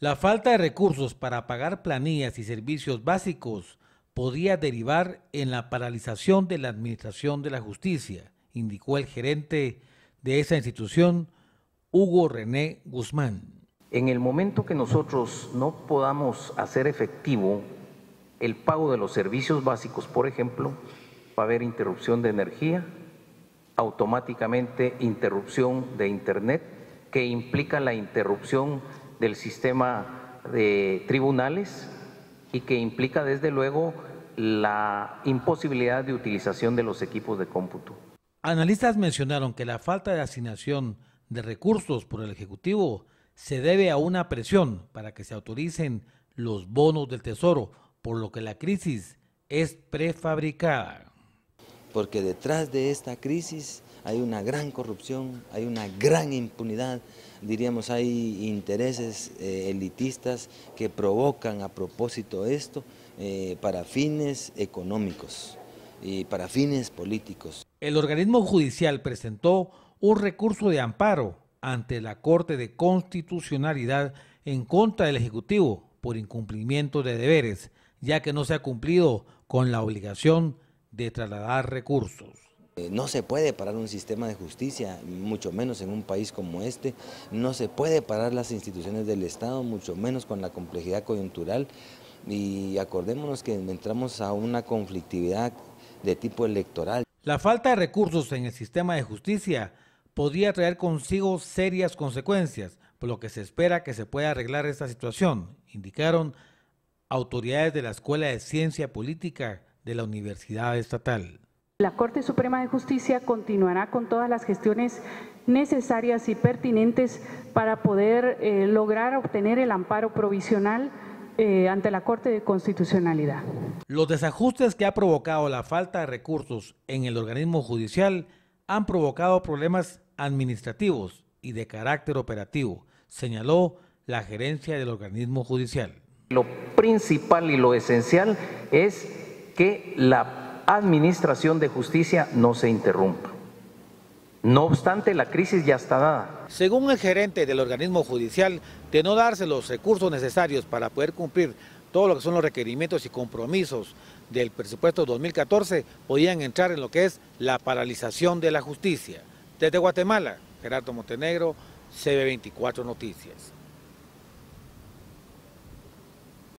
La falta de recursos para pagar planillas y servicios básicos podría derivar en la paralización de la Administración de la Justicia, indicó el gerente de esa institución, Hugo René Guzmán. En el momento que nosotros no podamos hacer efectivo el pago de los servicios básicos, por ejemplo, va a haber interrupción de energía, automáticamente interrupción de Internet, que implica la interrupción del sistema de tribunales y que implica desde luego la imposibilidad de utilización de los equipos de cómputo. Analistas mencionaron que la falta de asignación de recursos por el Ejecutivo se debe a una presión para que se autoricen los bonos del Tesoro, por lo que la crisis es prefabricada. Porque detrás de esta crisis hay una gran corrupción, hay una gran impunidad, diríamos hay intereses eh, elitistas que provocan a propósito esto eh, para fines económicos y para fines políticos. El organismo judicial presentó un recurso de amparo ante la Corte de Constitucionalidad en contra del Ejecutivo por incumplimiento de deberes, ya que no se ha cumplido con la obligación de trasladar recursos. Eh, no se puede parar un sistema de justicia, mucho menos en un país como este. No se puede parar las instituciones del Estado, mucho menos con la complejidad coyuntural. Y acordémonos que entramos a una conflictividad de tipo electoral. La falta de recursos en el sistema de justicia podría traer consigo serias consecuencias, por lo que se espera que se pueda arreglar esta situación, indicaron autoridades de la Escuela de Ciencia Política de la Universidad Estatal. La Corte Suprema de Justicia continuará con todas las gestiones necesarias y pertinentes para poder eh, lograr obtener el amparo provisional eh, ante la Corte de Constitucionalidad. Los desajustes que ha provocado la falta de recursos en el organismo judicial han provocado problemas administrativos y de carácter operativo, señaló la gerencia del organismo judicial. Lo principal y lo esencial es que la administración de justicia no se interrumpa. No obstante, la crisis ya está dada. Según el gerente del organismo judicial, de no darse los recursos necesarios para poder cumplir todo lo que son los requerimientos y compromisos del presupuesto 2014, podían entrar en lo que es la paralización de la justicia. Desde Guatemala, Gerardo Montenegro, CB24 Noticias.